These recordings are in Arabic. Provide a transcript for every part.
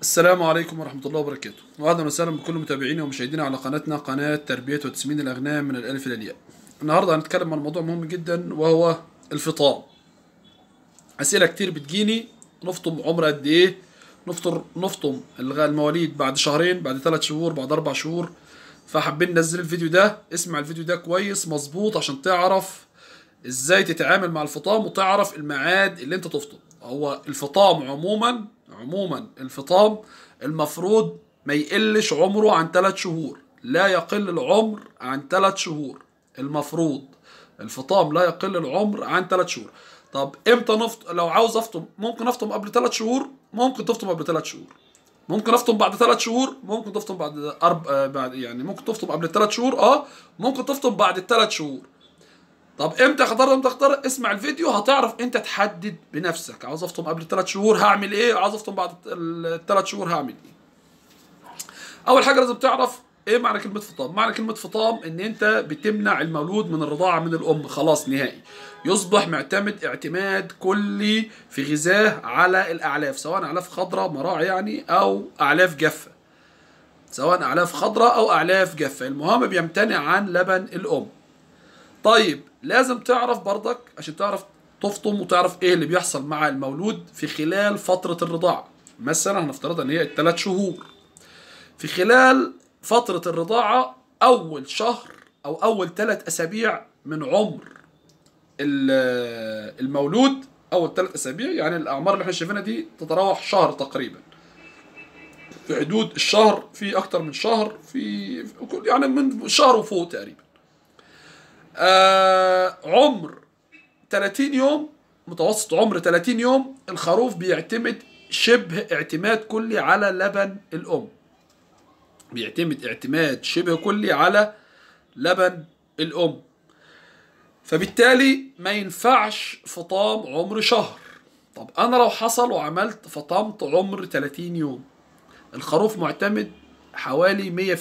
السلام عليكم ورحمة الله وبركاته وأهلا وسهلا بكل متابعينا ومشاهدينا على قناتنا قناة تربية وتسمين الأغنام من الألف إلى الياء النهاردة هنتكلم عن موضوع مهم جدا وهو الفطام أسئلة كتير بتجيني نفطم عمر قد إيه نفطر نفطم المواليد بعد شهرين بعد ثلاث شهور بعد أربع شهور فحابين ننزل الفيديو ده اسمع الفيديو ده كويس مظبوط عشان تعرف ازاي تتعامل مع الفطام وتعرف الميعاد اللي انت تفطم هو الفطام عموما عموما الفطام المفروض ما يقلش عمره عن ثلاث شهور لا يقل العمر عن ثلاث شهور المفروض الفطام لا يقل العمر عن ثلاث شهور طب امتى نفط لو عاوز افطم ممكن افطم قبل ثلاث شهور ممكن تفطم قبل ثلاث شهور ممكن افطم بعد ثلاث شهور ممكن تفطم بعد أرب... آه، بعد يعني ممكن تفطم قبل ثلاث شهور اه ممكن تفطم بعد الثلاث شهور طب امتى اخترت امتى اخترت اسمع الفيديو هتعرف انت تحدد بنفسك عاوز افطم قبل ثلاث شهور هعمل ايه عاوز افطم بعد الثلاث شهور هعمل ايه اول حاجه لازم تعرف ايه معنى كلمه فطام معنى كلمه فطام ان انت بتمنع المولود من الرضاعه من الام خلاص نهائي يصبح معتمد اعتماد كلي في غذاه على الاعلاف سواء اعلاف خضراء مراعي يعني او اعلاف جافه سواء اعلاف خضراء او اعلاف جافه المهم بيمتنع عن لبن الام طيب لازم تعرف برضك عشان تعرف تفطم وتعرف ايه اللي بيحصل مع المولود في خلال فترة الرضاعة مثلا هنفترض ان هي الثلاث شهور في خلال فترة الرضاعة اول شهر او اول ثلاث اسابيع من عمر المولود اول ثلاث اسابيع يعني الاعمار اللي احنا شايفينها دي تتراوح شهر تقريبا في حدود الشهر في اكتر من شهر في يعني من شهر وفوق تقريبا آه عمر 30 يوم متوسط عمر 30 يوم الخروف بيعتمد شبه اعتماد كلي على لبن الأم بيعتمد اعتماد شبه كلي على لبن الأم فبالتالي ما ينفعش فطام عمر شهر طب أنا لو حصل وعملت فطمت عمر 30 يوم الخروف معتمد حوالي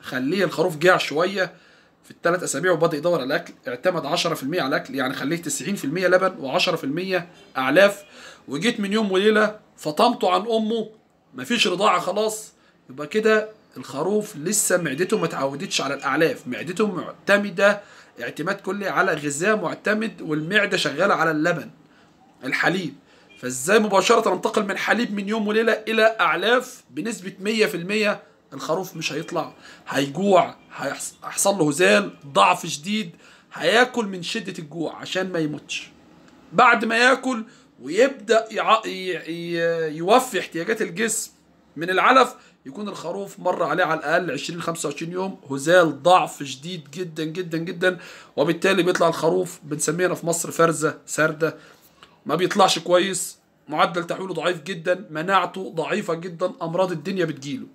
100% خليه الخروف جاع شوية في الثلاث اسابيع وبدا يدور على الاكل اعتمد 10% على الاكل يعني خليه 90% لبن و10% اعلاف وجيت من يوم وليله فطمته عن امه مفيش رضاعه خلاص يبقى كده الخروف لسه معدته ما تعودتش على الاعلاف معدته معتمده اعتماد كلي على غذاء معتمد والمعده شغاله على اللبن الحليب فازاي مباشره انتقل من حليب من يوم وليله الى اعلاف بنسبه 100% الخروف مش هيطلع هيجوع هيحصل له هزال ضعف شديد هياكل من شدة الجوع عشان ما يموتش بعد ما ياكل ويبدأ يوفي احتياجات الجسم من العلف يكون الخروف مر عليه على الاقل 20 25 يوم هزال ضعف شديد جدا جدا جدا وبالتالي بيطلع الخروف بنسميه في مصر فرزه سرده ما بيطلعش كويس معدل تحويله ضعيف جدا مناعته ضعيفه جدا امراض الدنيا بتجيله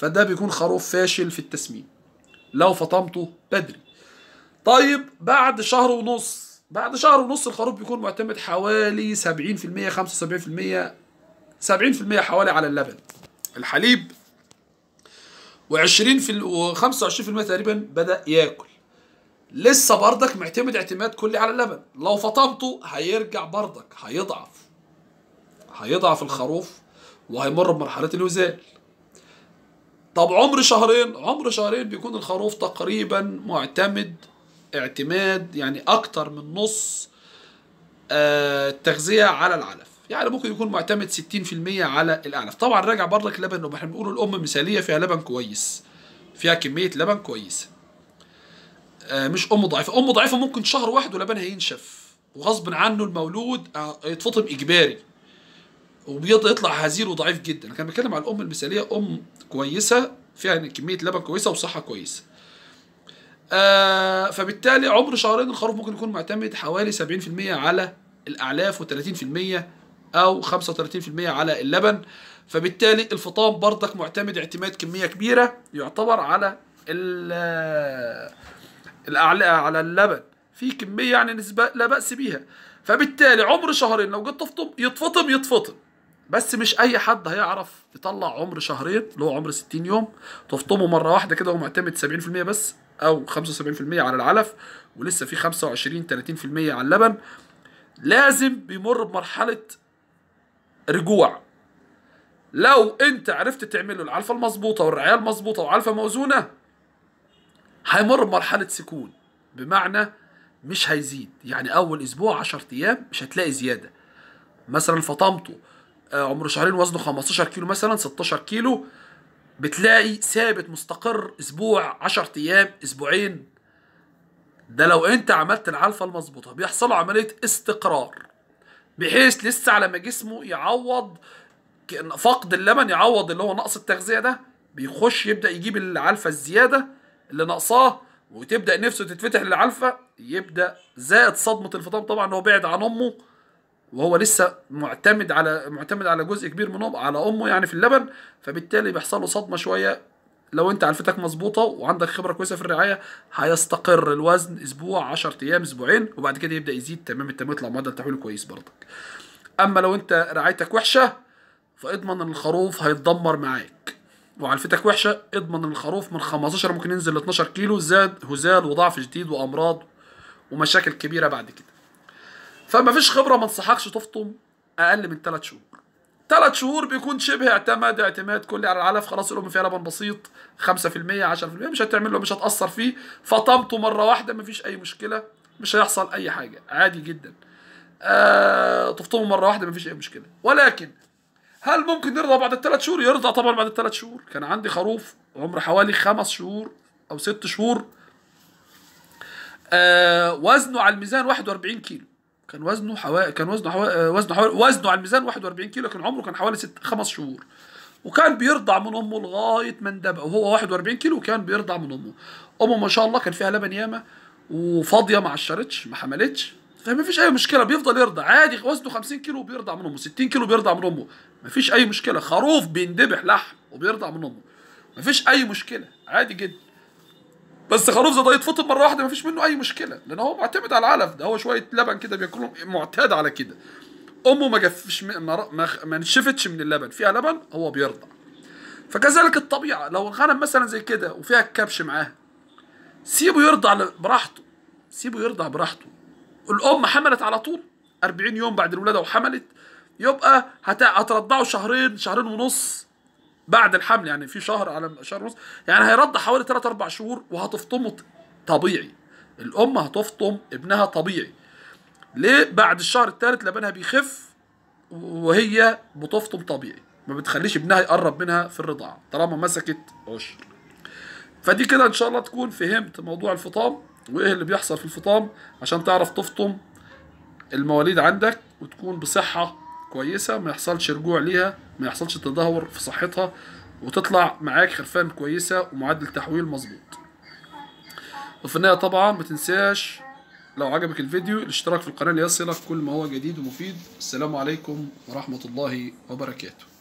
فده بيكون خروف فاشل في التسميم لو فطمته بدري طيب بعد شهر ونص بعد شهر ونص الخروف بيكون معتمد حوالي 70% 75% 70% حوالي على اللبن الحليب و20 في و25% تقريبا بدا ياكل لسه بردك معتمد اعتماد كلي على اللبن لو فطمته هيرجع بردك هيضعف هيضعف الخروف وهيمر بمرحله الوزال طب عمر شهرين عمر شهرين بيكون الخروف تقريبا معتمد اعتماد يعني اكتر من نص آه، التغذية على العلف يعني ممكن يكون معتمد 60% على الاعلف طبعا راجع برضك لبن احنا بنقول الأم مثالية فيها لبن كويس فيها كمية لبن كويسة آه، مش أم ضعيفة أم ضعيفة ممكن شهر واحد ولبنها ينشف وغصب عنه المولود آه، يتفطم إجباري وبيطلع هزيل وضعيف جدا انا كان بتكلم على الام المثاليه ام كويسه فيها كميه لبن كويسه وصحه كويسه آه فبالتالي عمر شهرين الخروف ممكن يكون معتمد حوالي 70% على الاعلاف و30% او 35% على اللبن فبالتالي الفطام برضك معتمد اعتماد كميه كبيره يعتبر على آه، الاعلى على اللبن في كميه يعني نسبه لا باس بيها فبالتالي عمر شهرين لو جيت تفطم يتفطم يتفطم بس مش اي حد هيعرف يطلع عمر شهرين اللي هو عمر 60 يوم تفطمه مره واحده كده ومعتمد 70% بس او 75% على العلف ولسه في 25 30% على اللبن لازم بيمر بمرحله رجوع لو انت عرفت تعمل له العلفه المظبوطه والرعايه المظبوطه وعلفه موزونه هيمر بمرحله سكون بمعنى مش هيزيد يعني اول اسبوع 10 ايام مش هتلاقي زياده مثلا فطمته آه، عمره شهرين وزنه 15 كيلو مثلا 16 كيلو بتلاقي ثابت مستقر اسبوع 10 ايام اسبوعين ده لو انت عملت العلفه المظبوطه بيحصل عمليه استقرار بحيث لسه على ما جسمه يعوض فقد اللبن يعوض اللي هو نقص التغذيه ده بيخش يبدا يجيب العلفه الزياده اللي ناقصاه وتبدا نفسه تتفتح للعلفه يبدا زائد صدمه الفطام طبعا هو بعد عن امه وهو لسه معتمد على معتمد على جزء كبير من على امه يعني في اللبن فبالتالي بيحصل له صدمه شويه لو انت علفتك مظبوطه وعندك خبره كويسه في الرعايه هيستقر الوزن اسبوع 10 ايام اسبوعين وبعد كده يبدا يزيد تمام التمام يطلع معدل تحويله كويس برضك اما لو انت رعايتك وحشه فاضمن ان الخروف هيتدمر معاك وعلفتك وحشه اضمن ان الخروف من 15 ممكن ينزل ل 12 كيلو زاد هزال وضعف جديد وامراض ومشاكل كبيره بعد كده فما فيش خبره ما انصحكش تفطم اقل من ثلاث شهور ثلاث شهور بيكون شبه اعتمد اعتماد كلي على العلف خلاص الام فيها لبن بسيط 5% 10% مش هتعمل له مش هتاثر فيه فطمته مره واحده مفيش اي مشكله مش هيحصل اي حاجه عادي جدا آه تفطمه مره واحده مفيش اي مشكله ولكن هل ممكن يرضى بعد الثلاث شهور يرضى طبعا بعد الثلاث شهور كان عندي خروف عمره حوالي خمس شهور او ست شهور آه وزنه على الميزان 41 كيلو كان وزنه حوالي كان وزنه حوالي آه، وزنه حوالي وزنه على الميزان 41 كيلو لكن عمره كان حوالي ست خمس شهور وكان بيرضع من امه لغايه ما اندبق وهو 41 كيلو وكان بيرضع من امه امه ما شاء الله كان فيها لبن ياما وفاضيه ما عشرتش ما حملتش فما فيش اي مشكله بيفضل يرضع عادي وزنه 50 كيلو بيرضع من امه 60 كيلو بيرضع من امه ما فيش اي مشكله خروف بيندبح لحم وبيرضع من امه ما فيش اي مشكله عادي جدا بس خروف زي ده يتفطر مره واحده مفيش منه اي مشكله لان هو معتمد على العلف ده هو شويه لبن كده بياكلهم معتاد على كده امه ما جفش ما, ما, نشفتش من اللبن فيها لبن هو بيرضع فكذلك الطبيعه لو الغنم مثلا زي كده وفيها الكبش معاها سيبه يرضع براحته سيبه يرضع براحته الام حملت على طول 40 يوم بعد الولاده وحملت يبقى هترضعه شهرين شهرين ونص بعد الحمل يعني في شهر على شهر ونص يعني هيرضع حوالي 3 4 شهور وهتفطمه طبيعي الام هتفطم ابنها طبيعي ليه بعد الشهر الثالث لبنها بيخف وهي بتفطم طبيعي ما بتخليش ابنها يقرب منها في الرضاعه طالما مسكت عشر فدي كده ان شاء الله تكون فهمت موضوع الفطام وايه اللي بيحصل في الفطام عشان تعرف تفطم المواليد عندك وتكون بصحه كويسه ما يحصلش رجوع ليها ما يحصلش تدهور في صحتها وتطلع معاك خرفان كويسه ومعدل تحويل مظبوط وفي النهايه طبعا ما تنساش لو عجبك الفيديو الاشتراك في القناه ليصلك كل ما هو جديد ومفيد السلام عليكم ورحمه الله وبركاته